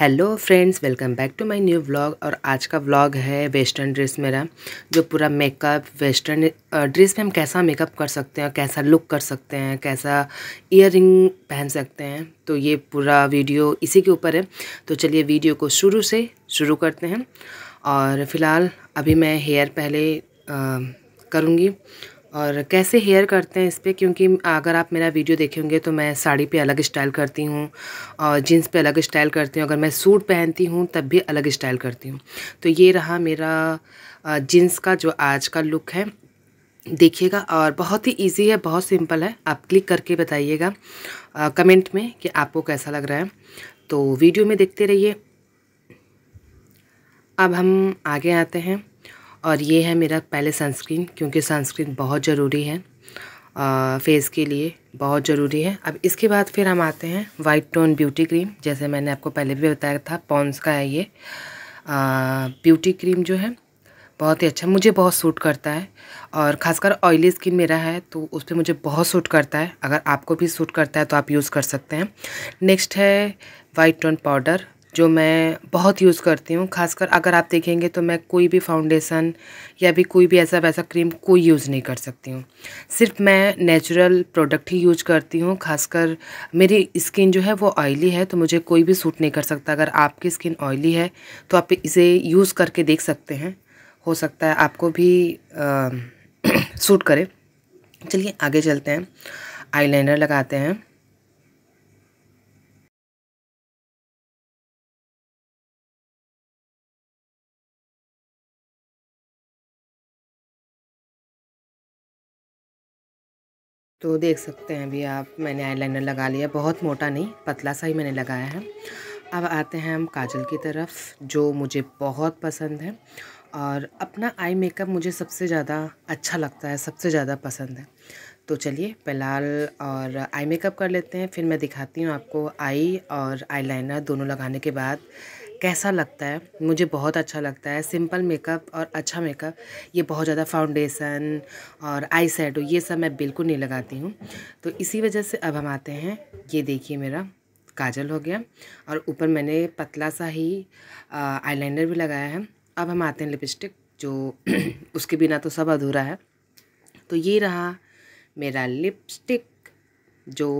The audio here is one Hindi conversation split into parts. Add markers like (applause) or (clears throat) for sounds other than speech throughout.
hello friends welcome back to my new vlog और आज का व्लॉग है वेस्टर्न ड्रेस मेरा जो पूरा मेकअप वेस्टर्न ड्रेस में हम कैसा मेकअप कर सकते हैं कैसा लुक कर सकते हैं कैसा इयर पहन सकते हैं तो ये पूरा वीडियो इसी के ऊपर है तो चलिए वीडियो को शुरू से शुरू करते हैं और फ़िलहाल अभी मैं हेयर पहले करूँगी और कैसे हेयर करते हैं इस पर क्योंकि अगर आप मेरा वीडियो देखेंगे तो मैं साड़ी पे अलग स्टाइल करती हूँ और जीन्स पे अलग स्टाइल करती हूँ अगर मैं सूट पहनती हूँ तब भी अलग स्टाइल करती हूँ तो ये रहा मेरा जीन्स का जो आज का लुक है देखिएगा और बहुत ही इजी है बहुत सिंपल है आप क्लिक करके बताइएगा कमेंट में कि आपको कैसा लग रहा है तो वीडियो में देखते रहिए अब हम आगे आते हैं और ये है मेरा पहले सनस्क्रीन क्योंकि सनस्क्रीन बहुत ज़रूरी है फेस के लिए बहुत ज़रूरी है अब इसके बाद फिर हम आते हैं वाइट टोन ब्यूटी क्रीम जैसे मैंने आपको पहले भी बताया था पॉन्स का है ये ब्यूटी क्रीम जो है बहुत ही अच्छा मुझे बहुत सूट करता है और ख़ासकर ऑयली स्किन मेरा है तो उस पर मुझे बहुत सूट करता है अगर आपको भी सूट करता है तो आप यूज़ कर सकते हैं नेक्स्ट है वाइट टोन पाउडर जो मैं बहुत यूज़ करती हूँ खासकर अगर आप देखेंगे तो मैं कोई भी फाउंडेशन या भी कोई भी ऐसा वैसा क्रीम कोई यूज़ नहीं कर सकती हूँ सिर्फ मैं नेचुरल प्रोडक्ट ही यूज करती हूँ खासकर मेरी स्किन जो है वो ऑयली है तो मुझे कोई भी सूट नहीं कर सकता अगर आपकी स्किन ऑयली है तो आप इसे यूज़ करके देख सकते हैं हो सकता है आपको भी आ, सूट (clears throat) करे चलिए आगे चलते हैं आईलाइनर लगाते हैं तो देख सकते हैं अभी आप मैंने आईलाइनर लगा लिया बहुत मोटा नहीं पतला सा ही मैंने लगाया है अब आते हैं हम काजल की तरफ जो मुझे बहुत पसंद है और अपना आई मेकअप मुझे सबसे ज़्यादा अच्छा लगता है सबसे ज़्यादा पसंद है तो चलिए फिलहाल और आई मेकअप कर लेते हैं फिर मैं दिखाती हूँ आपको आई और आईलाइनर दोनों लगाने के बाद कैसा लगता है मुझे बहुत अच्छा लगता है सिंपल मेकअप और अच्छा मेकअप ये बहुत ज़्यादा फाउंडेशन और आई शेडो ये सब मैं बिल्कुल नहीं लगाती हूँ तो इसी वजह से अब हम आते हैं ये देखिए मेरा काजल हो गया और ऊपर मैंने पतला सा ही आईलाइनर भी लगाया है अब हम आते हैं लिपस्टिक जो (clears throat) उसके बिना तो सब अधूरा है तो ये रहा मेरा लिपस्टिक जो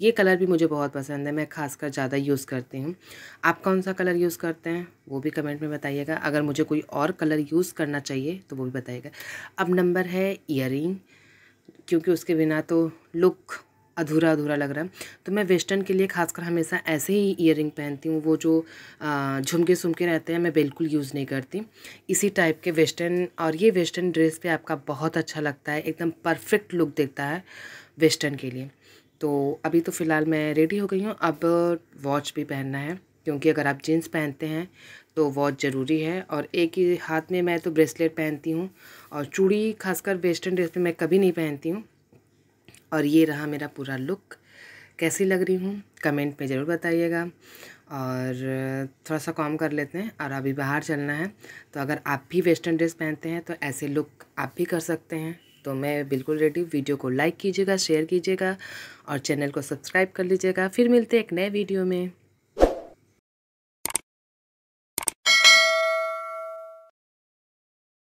ये कलर भी मुझे बहुत पसंद है मैं खासकर ज़्यादा यूज़ करती हूँ आप कौन सा कलर यूज़ करते हैं वो भी कमेंट में बताइएगा अगर मुझे कोई और कलर यूज़ करना चाहिए तो वो भी बताइएगा अब नंबर है इयर क्योंकि उसके बिना तो लुक अधूरा अधूरा लग रहा है तो मैं वेस्टर्न के लिए खासकर हमेशा ऐसे ही इयर पहनती हूँ वो जो झुमके सुमके रहते हैं मैं बिल्कुल यूज़ नहीं करती इसी टाइप के वेस्टर्न और ये वेस्टर्न ड्रेस पे आपका बहुत अच्छा लगता है एकदम परफेक्ट लुक देता है वेस्टर्न के लिए तो अभी तो फ़िलहाल मैं रेडी हो गई हूँ अब वॉच भी पहनना है क्योंकि अगर आप जीन्स पहनते हैं तो वॉच ज़रूरी है और एक ही हाथ में मैं तो ब्रेसलेट पहनती हूँ और चूड़ी खासकर वेस्टर्न ड्रेस में मैं कभी नहीं पहनती हूँ और ये रहा मेरा पूरा लुक कैसी लग रही हूँ कमेंट में ज़रूर बताइएगा और थोड़ा सा काम कर लेते हैं और अभी बाहर चलना है तो अगर आप भी वेस्टर्न ड्रेस पहनते हैं तो ऐसे लुक आप भी कर सकते हैं तो मैं बिल्कुल रेडी वीडियो को लाइक कीजिएगा शेयर कीजिएगा और चैनल को सब्सक्राइब कर लीजिएगा फिर मिलते हैं एक नए वीडियो में